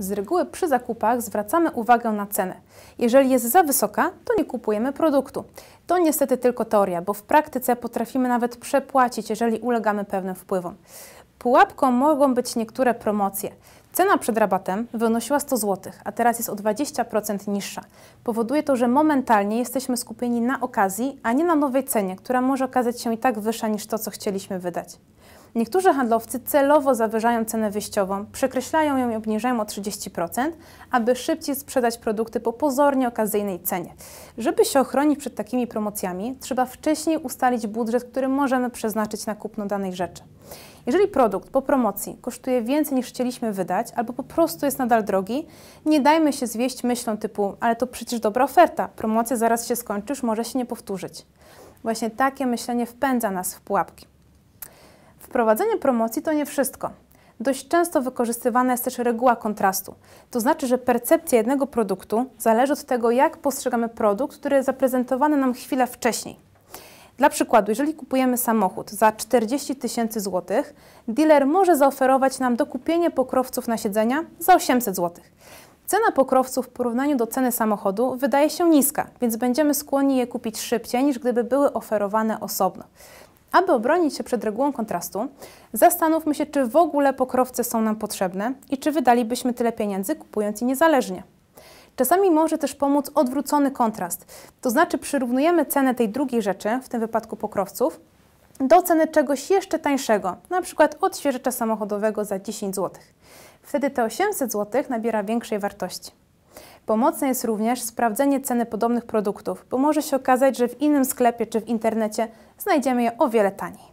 Z reguły przy zakupach zwracamy uwagę na cenę. Jeżeli jest za wysoka, to nie kupujemy produktu. To niestety tylko teoria, bo w praktyce potrafimy nawet przepłacić, jeżeli ulegamy pewnym wpływom. Pułapką mogą być niektóre promocje. Cena przed rabatem wynosiła 100 zł, a teraz jest o 20% niższa. Powoduje to, że momentalnie jesteśmy skupieni na okazji, a nie na nowej cenie, która może okazać się i tak wyższa niż to, co chcieliśmy wydać. Niektórzy handlowcy celowo zawyżają cenę wyjściową, przekreślają ją i obniżają o 30%, aby szybciej sprzedać produkty po pozornie okazyjnej cenie. Żeby się ochronić przed takimi promocjami, trzeba wcześniej ustalić budżet, który możemy przeznaczyć na kupno danej rzeczy. Jeżeli produkt po promocji kosztuje więcej niż chcieliśmy wydać, albo po prostu jest nadal drogi, nie dajmy się zwieść myślą typu, ale to przecież dobra oferta, promocja zaraz się skończy, już może się nie powtórzyć. Właśnie takie myślenie wpędza nas w pułapki. Wprowadzenie promocji to nie wszystko. Dość często wykorzystywana jest też reguła kontrastu. To znaczy, że percepcja jednego produktu zależy od tego, jak postrzegamy produkt, który jest zaprezentowany nam chwilę wcześniej. Dla przykładu, jeżeli kupujemy samochód za 40 tysięcy złotych, dealer może zaoferować nam dokupienie pokrowców na siedzenia za 800 złotych. Cena pokrowców w porównaniu do ceny samochodu wydaje się niska, więc będziemy skłonni je kupić szybciej niż gdyby były oferowane osobno. Aby obronić się przed regułą kontrastu, zastanówmy się, czy w ogóle pokrowce są nam potrzebne i czy wydalibyśmy tyle pieniędzy kupując je niezależnie. Czasami może też pomóc odwrócony kontrast, to znaczy przyrównujemy cenę tej drugiej rzeczy, w tym wypadku pokrowców, do ceny czegoś jeszcze tańszego, np. odświeżacza samochodowego za 10 zł. Wtedy te 800 zł nabiera większej wartości. Pomocne jest również sprawdzenie ceny podobnych produktów, bo może się okazać, że w innym sklepie czy w internecie znajdziemy je o wiele taniej.